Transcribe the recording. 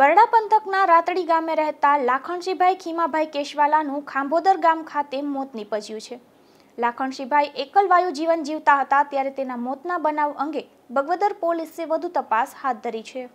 બરડા પંથકના રાતડી ગામે રહેતા લાખણજીભાઈ ખીમાભાઈ કેશવાલાનું ખાંભોદર ગામ ખાતે મોત નીપજ્યું છે લાખણજીભાઈ એકલવાયુ જીવન જીવતા હતા ત્યારે તેના મોતના બનાવ અંગે બગવદર પોલીસે વધુ તપાસ હાથ ધરી છે